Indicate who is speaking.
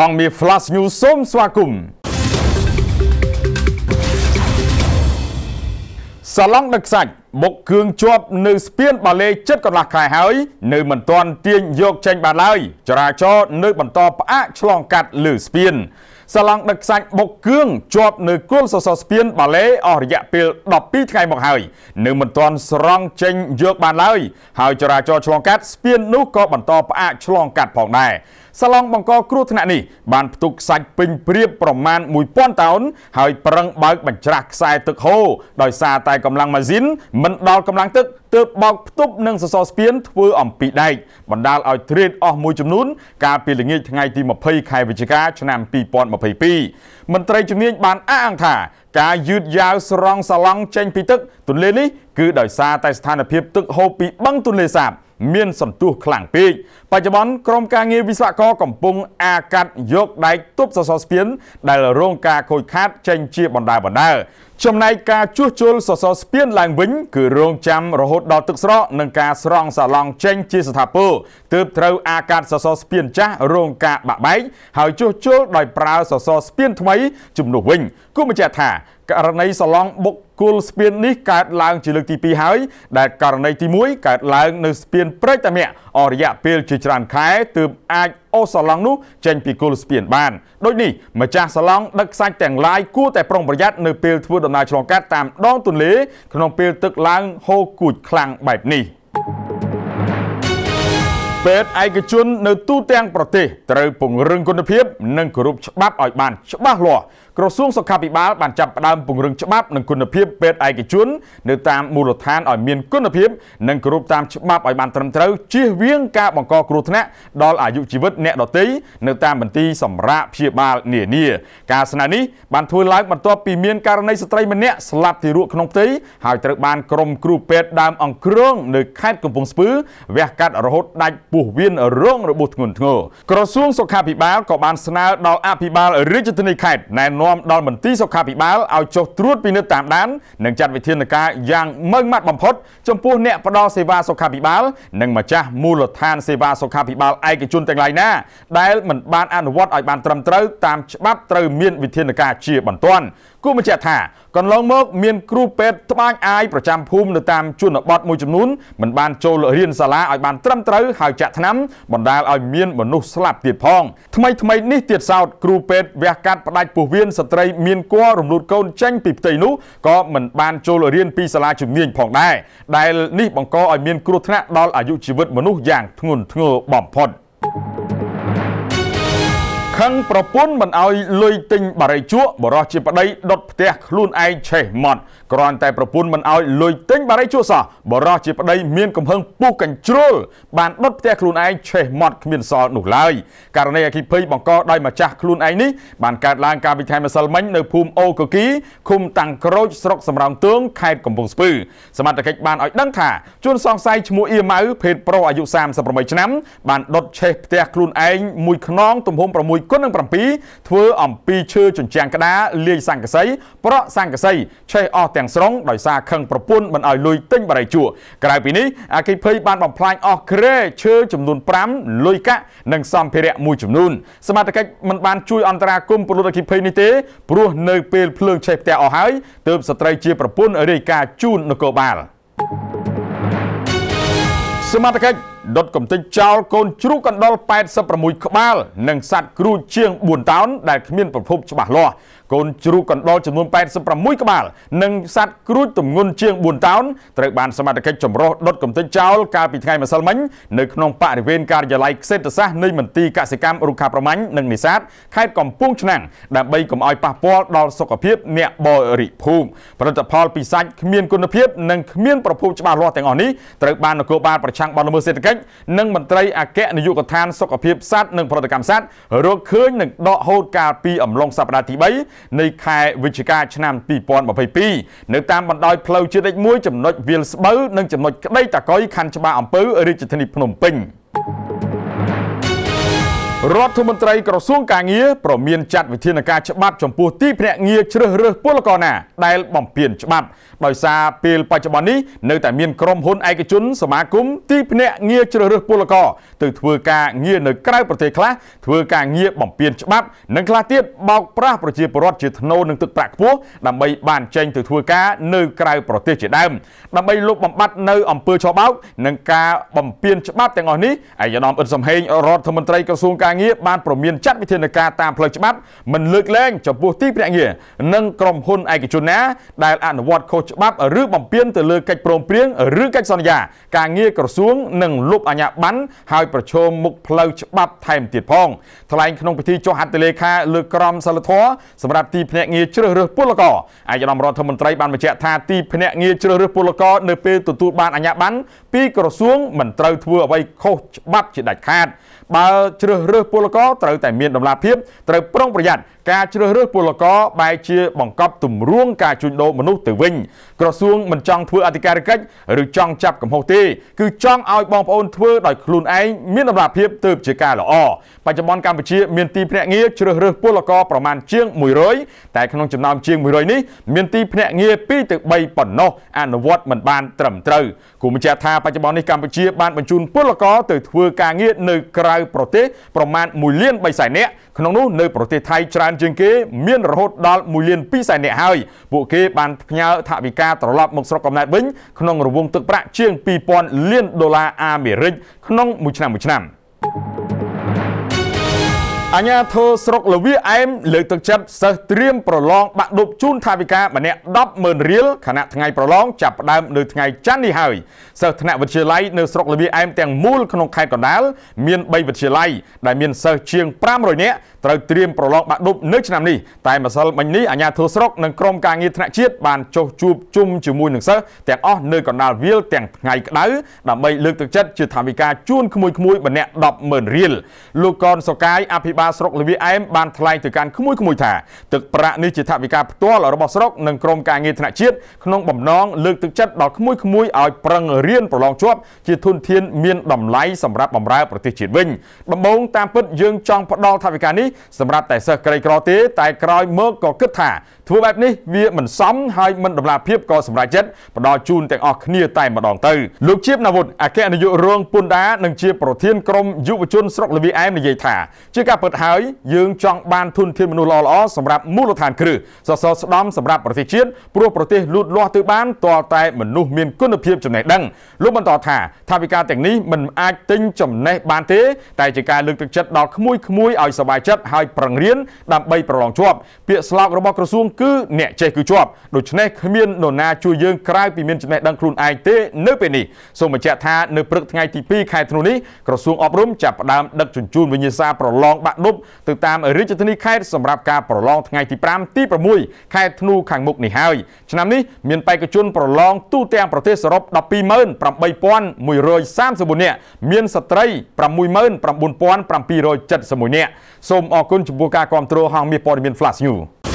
Speaker 1: ហងមី Flash News សូមស្វាគមន៍សាឡង់ដឹកសាច់បុកគ្រឿងជាប់នៅស្ពានបាលេចិត្តកន្លះខែហើយ នៅមិនទាន់ទាញយកចេញ បានឡើយចរាចរណ៍នៅ បន្តផ្អាកឆ្លងកាត់លើស្ពានសាឡង់ដឹកខ្សាច់បុកគ្រឿងជាប់នៅគល់សសរស្ពានបាលេអស់រយៈពេល12ថ្ងៃមកហើយនៅមិនទាន់ស្រង់ចេញយកបានឡើយហើយចរាចរណ៍ឆ្លងកាត់ស្ពាននោះក៏បន្តផ្អាកឆ្លងកាត់ផងដែរសាឡង់បង្កគ្រោះថ្នាក់នេះបានផ្ទុកខ្សាច់ពេញព្រៀបប្រមាណ1000តោនហើយប្រឹងបើកបញ្ច្រាស់ខ្សែទឹកហូរដោយសារតែកម្លាំងម៉ាស៊ីនមិនដល់កម្លាំងទឹកទើបបោកផ្ទប់និងសសរស្ពាន ធ្វើអំពីដែកបណ្ដាលឲ្យទ្រេតអស់មួយចំនួនកាលពីល្ងាចថ្ងៃទី20ខែវិច្ឆិកាឆ្នាំ2022មន្ត្រីជំនាញបានអះអាងថា ការយឺតយ៉ាវស្រង់សាឡង់ចេញ ពីទឹកទន្លេនេះគឺដោយសារតែស្ថានភាព ទឹកហូរពីបឹងទន្លេសាបមានសន្ទុះខ្លាំងពេកបច្ចុប្បន្នក្រុមការងារវិស្វករកំពុងអាកាត់យកដែកទប់សសរស្ពាន ដែលរងការខូចខាតចេញជាបណ្ដាបណ្ដាចំណែកការជួសជុលសសរស្ពានឡើងវិញគឺរងចាំរហូតដល់ទឹកស្រកនិងការស្រង់សាឡង់ចេញជាស្ថាពរទើបត្រូវអាកាសសសរស្ពានចាស់រងការបាក់បែកហើយជួសជុលដោយប្រើសសរស្ពានថ្មីជំនួសវិញគូបញ្ជាក់ថា ករណីសាឡង់បុកគល់ស្ពាននេះកើតឡើងជាលើកទី2ហើយដែលករណីទី1កើតឡើងនៅស្ពានព្រែកតាមាក់អររយៈពេលជាច្រើនខែទើបអាចអូសាឡង់នោះចេញពីគល់ស្ពានបានដូចនេះម្ចាស់សាឡង់ដឹកខ្សាច់ទាំងឡាយគួរតែប្រុងប្រយ័ត្ននៅពេលធ្វើដំណើរឆ្លងកាត់តាមដងទន្លេក្នុងពេលទឹកឡើងហូរគួចខ្លាំងបែបនេះពេទ្យឯកជននៅ ទូទាំងប្រទេសត្រូវពង្រឹងគុណភាពនិងគោរពច្បាប់ឲ្យបានច្បាស់លាស់ក្រសួងសុខាភិបាលបានចាប់ផ្ដើមពង្រឹងច្បាប់និងគុណភាពពេទ្យឯកជននៅតាមមូលដ្ឋានឲ្យមានគុណភាពនិងគោរពតាមច្បាប់ឲ្យបានត្រឹមត្រូវជៀសវាងការបង្កគ្រោះថ្នាក់ដល់អាយុជីវិតអ្នកដទៃនៅតាមមន្ទីរសម្រាកព្យាបាលនានា ការស្នើនេះបានធ្វើឡើងបន្ទាប់ពីមានករណីស្ត្រីម្នាក់ស្លាប់ទីរក់ក្នុងផ្ទៃហើយត្រូវបានក្រុមគ្រូពេទ្យដើមអង្គរងនៅខេត្តកំពង់ស្ពឺវះកាត់រហូតដាច់ពោះវៀនរងរបួសធ្ងន់ធ្ងរក្រសួងសុខាភិបាលក៏បានស្នើដល់អភិបាលរាជធានីខេត្តណែនាំនាំដល់មន្ទីរសុខាភិបាលឲ្យចុះត្រួតពិនិត្យតាមដាន និងចាត់វិធានការយ៉ាងម៉ឺងម៉ាត់បំផុតចំពោះអ្នកផ្ដល់សេវាសុខាភិបាលនិងម្ចាស់មូលដ្ឋានសេវាសុខាភិបាលឯកជនទាំងឡាយណាដែលមិនបានអនុវត្តឲ្យបានត្រឹមត្រូវតាមច្បាប់ត្រូវមានវិធានការជាបន្ទាន់គួរបញ្ជាក់ថាកន្លងមកមានគ្រូពេទ្យត្បាញអាយប្រចាំភូមិនៅតាមជនបទមួយចំនួនមិនបានចូលរៀនសាលាឲ្យបានត្រឹមត្រូវហើយចាក់ថ្នាំបណ្ដាលឲ្យមានមនុស្សស្លាប់ទៀតផងថ្មីថ្មីនេះទៀតសោតគ្រូពេទ្យវះកាត់ផ្ដាច់ពោះវៀនស្ត្រីមានគ័ររំលូតកូនចេញពីផ្ទៃនោះក៏មិនបានចូលរៀនពីសាលាជំនាញផងដែរដែលនេះបង្កឲ្យមានគ្រោះថ្នាក់ដល់អាយុជីវិតមនុស្សយ៉ាងធ្ងន់ធ្ងរបំផុត។ខឹងប្រពន្ធមិនអោយលុយទិញបារីជក់បរោះជាប្តីដុតផ្ទះខ្លួនឯងឆេះម៉ត់គ្រាន់តែប្រពន្ធមិនអោយលុយទិញបារីជក់សោះបរោះជាប្តីមានកំហឹងពុះកញ្ជ្រុលបានដុតផ្ទះខ្លួនឯងឆេះម៉ត់គ្មានសល់នោះឡើយករណីអគិភ័យបង្កដោយម្ចាស់ខ្លួនឯងនេះបានកើតឡើងកាលពីខែម្សិលមិញនៅភូមិអូកគីឃុំតាំងក្រូចស្រុកសំរោងទួងខេត្តកំពង់ស្ពឺសមត្ថកិច្ចបានឲ្យដឹងថាជនសង្ស័យឈ្មោះអៀម៉ៅភេទប្រុសអាយុ38ឆ្នាំបានដុតឆេះផ្ទះខ្លួនឯងមួយខ្នងទំហំ6 2007ធ្វើអំពីឈើជញ្ជាំងក្តារលាយសង្កសី ប្រក់សង្កសីឆេះអស់ទាំងស្រុងដោយសារខឹងប្រពន្ធមិនឲ្យលុយទិញបរិយជួក្រៅពីនេះអគិភ័យបានបំផ្លាញអស់គ្រែឈើចំនួន5លុយកាក់និងសម្ភារៈមួយចំនួនសមត្ថកិច្ចមិនបាន ជួយអន្តរាគមពលរដ្ឋអគិភ័យនេះទេព្រោះនៅពេលភ្លើងឆេះផ្ទះអស់ហើយទើបស្ត្រីជាប្រពន្ធរាយការណ៍ជូននគរបាលសមត្ថកិច្ចដុតកំទេចចោលកូនជ្រូកកណ្ដុរ86ក្បាលនិងសัตว์គ្រូចជាង4តោនដែលគ្មានប្រភពច្បាស់លាស់កូនជ្រូកកណ្ដុរចំនួន86ក្បាលនិងសត្វគ្រូចទម្ងន់ជាង4តោនត្រូវបានសមត្ថកិច្ចចម្រោះដុតកំទេចចោលកាលពីថ្ងៃម្សិលមិញនៅក្នុងបរិវេណការិយាល័យសេដ្ឋសាស្ត្រនៃមន្ទីរកសិកម្មរុក្ខាប្រមាញ់និងនេសាទខេត្តកំពង់ឆ្នាំងដើម្បីកុំឲ្យប៉ះពាល់ដល់សុខភាពអ្នកបរិភោគផលិតផលពីសាច់គ្មានគុណភាពនិងគ្មានប្រភពច្បាស់លាស់ទាំងអស់នេះត្រូវបាននគរបាលប្រឆាំងបទល្មើសសេដ្ឋកិច្ចនិងមន្ត្រីអគ្គនាយកដ្ឋានសុខភាពសត្វនិងផលិតកម្មសត្វរកឃើញនិងដកហូតកាលពី អំឡុងសប្តាហ៍ទី3នៃខែវិច្ឆិកាឆ្នាំ2022នៅតាមបណ្ដោយផ្លូវជាតិលេខ1ចំណុចវាលស្បូវនិងចំណុចក្តីតកុយខណ្ឌច្បារអំពើរាជធានីភ្នំពេញ thank you រដ្ឋមន្ត្រីក្រសួងកាងារប្រមានចាត់វិធានការច្បាប់ចំពោះទីភ្នាក់ងារជ្រើសរើសពលករណាដែលបំពានច្បាប់ដោយសារពេលបច្ចុប្បន្ននេះនៅតែមានក្រុមហ៊ុនឯកជនសមាគមទីភ្នាក់ងារជ្រើសរើសពលករទៅធ្វើការងារនៅក្រៅប្រទេសខ្លះធ្វើការងារបំពានច្បាប់និងខ្លះទៀតបោកប្រាស់ប្រជាពលរដ្ឋជាថ្នូរនឹងទឹកប្រាក់ខ្ពស់ដើម្បីបានចេញទៅធ្វើការនៅក្រៅប្រទេសជាដើមដើម្បីលុបបំបាត់នៅអំពើឆបោកនិងការបំពានច្បាប់ទាំងអស់នេះអាយដាមអ៊ិនសំហេងរដ្ឋមន្ត្រីក្រសួងកាងារបានប្រមានចាត់វិធានការតាមផ្លូវច្បាប់មិនលើកលែងចំពោះទីភ្នាក់ងារនិងក្រុមហ៊ុនឯកជនណាដែលអនុវត្តខុសច្បាប់ឬបំពានទៅលើកិច្ចព្រមព្រៀងឬកិច្ចសន្យាការងារក្រសួងនិងលុបអាជ្ញាប័ណ្ណហើយប្រឈមមុខផ្លូវច្បាប់ថែមទៀតផងថ្លែងក្នុងពិធីចុះហត្ថលេខាលើក្រមសិលធម៌សម្រាប់ទីភ្នាក់ងារជ្រើសរើសពលករឯកឧត្តមរដ្ឋមន្ត្រីបានបញ្ជាក់ថាទីភ្នាក់ងារជ្រើសរើសពលករនៅពេលទទួលបានអាជ្ញាប័ណ្ណពីក្រសួងមិនត្រូវធ្វើអ្វីខុសច្បាប់ជាដាច់ខាតបើជ្រើសរើសពលករត្រូវតែមានតម្លាភាពត្រូវប្រុងប្រយ័ត្នការជ្រើសរើសពលករបែរជាបង្កប់ទម្រង់ការជួញដូរមនុស្សទៅវិញក្រសួងមិនចង់ធ្វើអធិការកិច្ចឬចង់ចាប់កំហុសទេគឺចង់ឲ្យបងប្អូនធ្វើដោយខ្លួនឯងមានតម្លាភាពទើបជាការល្អបច្ចុប្បន្នកម្ពុជាមានទីភ្នាក់ងារជ្រើសរើសពលករប្រមាណជាង100តែក្នុងចំណោមជាង100នេះមានទីភ្នាក់ងារ2ទៅ3ប៉ុណ្ណោះអនុវត្តមិនបានត្រឹមត្រូវគូបញ្ជាក់ថាបច្ចុប្បន្ននេះកម្ពុជា បានបញ្ជូនពលករទៅធ្វើការងារនៅក្រៅៅប្រទេសប្រមាណ1លាន3សែននាក់ក្នុងនោះនៅប្រទេសថៃច្រើនជាងគេ មានរហូតដល់1លាន2សែននាក់ហើយពួកគេបានផ្ញើថវិកាត្រឡប់មកស្រុកកំណើតវិញក្នុងរង្វង់ទឹកប្រាក់ជាង2000លានដុល្លារអាមេរិកក្នុងមួយឆ្នាំមួយឆ្នាំ thank you អាញាធរស្រុកលវាអែមលើកទឹកចិត្តសិស្សត្រៀមប្រឡងបាក់ឌុបជូនថាវិការម្នាក់100000រៀលខណៈថ្ងៃប្រឡងចាប់ផ្ដើមនៅថ្ងៃច័ន្ទនេះហើយសិស្សថ្នាក់វិទ្យាល័យនៅស្រុកលវាអែមទាំងមូលក្នុងខេត្តកណ្ដាលមាន3វិទ្យាល័យដែលមានសិស្សជាង500នាក់ត្រូវត្រៀមប្រឡងបាក់ឌុបនៅឆ្នាំនេះតែម្សិលមិញនេះអាញាធរស្រុកនិងក្រុមការងារថ្នាក់ជាតិបានចុះជួបជុំជាមួយនឹងសិស្សទាំងអស់នៅកណ្ដាលវាលទាំងថ្ងៃក្តៅដើម្បី លើកទឹកចិត្តជាថាវិការជូនក្មួយៗម្នាក់100000រៀលលោកកនសុកាយអភិបាលបាលស្រុកលវិអែមបានថ្លែងទៅកាន់ក្មួយក្មួយថាទឹកប្រាក់នេះជាថវិកាផ្ទាល់របស់ស្រុកនិងក្រមការងារថ្នាក់ជាតិក្នុងបំណងលើកទឹកចិត្តដល់ក្មួយក្មួយឲ្យប្រឹងរៀនប្រឡងជាប់ជាធនធានមានតម្លៃសម្រាប់បម្រើប្រទេសជាតិវិញដំបូងតាមពិតយើងចង់ផ្ដល់ថវិកានេះសម្រាប់តែសិស្សក្រីក្រទេតែក្រោយមកក៏គិតថាធ្វើបែបនេះវាមិនសមហើយមិនដំណាលភាពក៏សម្រេចចិត្តផ្ដល់ជូនទាំងអស់គ្នាតែម្ដងទៅលោកជាបណាវុធអគ្គនាយករងពន្ធដារនិងជាប្រធានក្រុមយុវជនស្រុកលវីអែមនិយាយថាជាការពិតហើយយើងចង់បានធនធានមនុស្សល្អៗសម្រាប់មូលដ្ឋាន គ្រឹះសសរស្តម្ភសម្រាប់ប្រទេសជាតិព្រោះប្រទេសលូតលាស់ទៅបានតរតែមនុស្សមានគុណភាពចំណេះដឹងលោកបន្តថាថាវិការទាំងនេះមិនអាចទិញចំណេះបានទេតែជាការលើកទឹកចិត្តដល់ក្មួយៗឲ្យសប្បាយចិត្តហើយប្រឹងរៀនដើម្បីប្រឡងជាប់ពាក្យស្លោករបស់ក្រសួងគឺអ្នកចេះគឺជាប់ដូច្នេះគ្មាននរណាជួយយើងក្រៅពីមានចំណេះដឹងខ្លួនឯងទេនៅពេលនេះសូមបញ្ជាក់ថានៅព្រឹកថ្ងៃទី2ខែធ្នូនេះក្រសួងអប់រំចាប់ផ្ដើមដឹកជញ្ជូនវិញ្ញាសាប្រឡងបាក់ឌុបទៅតាមរាជធានីខេត្តសម្រាប់ការប្រឡងថ្ងៃទី5ទី6ខែធ្នូខាងមុខនេះហើយឆ្នាំនេះមានបេក្ខជនប្រឡងទូទាំងប្រទេសសរុប128,134នាក់មានស្ត្រី69,771នាក់សូមអរគុណចំពោះការគាំទ្រហងមាសព័ត៌មាន Flash News